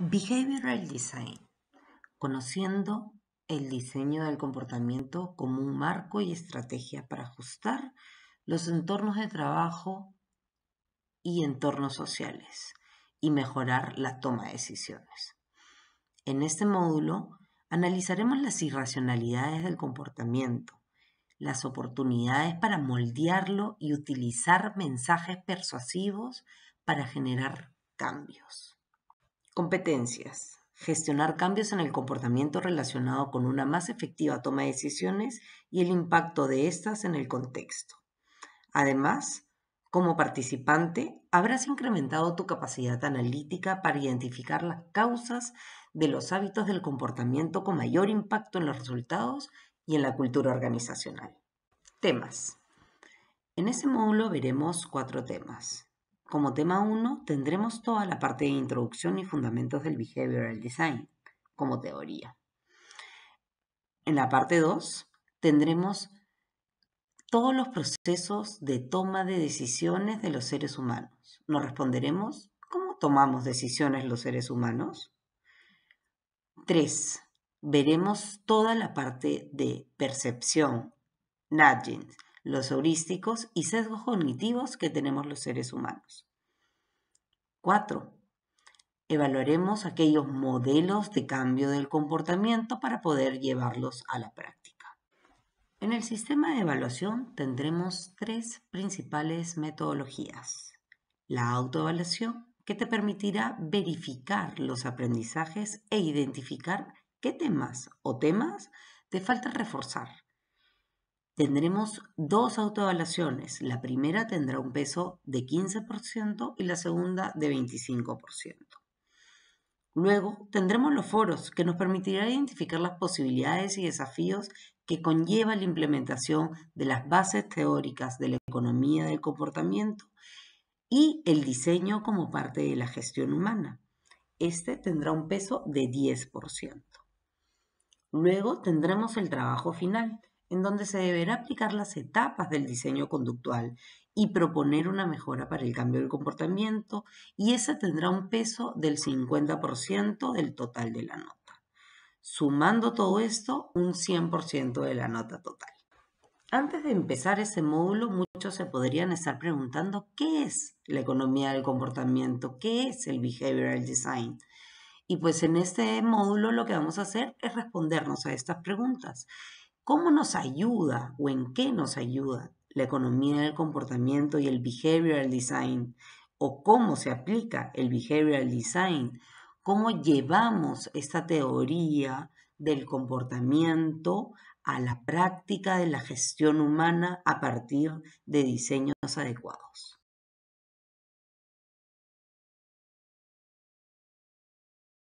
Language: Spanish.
Behavioral Design, conociendo el diseño del comportamiento como un marco y estrategia para ajustar los entornos de trabajo y entornos sociales y mejorar la toma de decisiones. En este módulo analizaremos las irracionalidades del comportamiento, las oportunidades para moldearlo y utilizar mensajes persuasivos para generar cambios. Competencias. Gestionar cambios en el comportamiento relacionado con una más efectiva toma de decisiones y el impacto de estas en el contexto. Además, como participante, habrás incrementado tu capacidad analítica para identificar las causas de los hábitos del comportamiento con mayor impacto en los resultados y en la cultura organizacional. Temas. En este módulo veremos cuatro temas. Como tema 1 tendremos toda la parte de introducción y fundamentos del behavioral design como teoría. En la parte 2 tendremos todos los procesos de toma de decisiones de los seres humanos. Nos responderemos cómo tomamos decisiones los seres humanos. 3. Veremos toda la parte de percepción, nudging, los heurísticos y sesgos cognitivos que tenemos los seres humanos. 4. Evaluaremos aquellos modelos de cambio del comportamiento para poder llevarlos a la práctica. En el sistema de evaluación tendremos tres principales metodologías. La autoevaluación, que te permitirá verificar los aprendizajes e identificar qué temas o temas te falta reforzar tendremos dos autoevaluaciones. La primera tendrá un peso de 15% y la segunda de 25%. Luego tendremos los foros que nos permitirán identificar las posibilidades y desafíos que conlleva la implementación de las bases teóricas de la economía del comportamiento y el diseño como parte de la gestión humana. Este tendrá un peso de 10%. Luego tendremos el trabajo final, en donde se deberá aplicar las etapas del diseño conductual y proponer una mejora para el cambio del comportamiento y esa tendrá un peso del 50% del total de la nota. Sumando todo esto, un 100% de la nota total. Antes de empezar ese módulo, muchos se podrían estar preguntando qué es la economía del comportamiento, qué es el behavioral design. Y pues en este módulo lo que vamos a hacer es respondernos a estas preguntas ¿Cómo nos ayuda o en qué nos ayuda la economía del comportamiento y el behavioral design? ¿O cómo se aplica el behavioral design? ¿Cómo llevamos esta teoría del comportamiento a la práctica de la gestión humana a partir de diseños adecuados?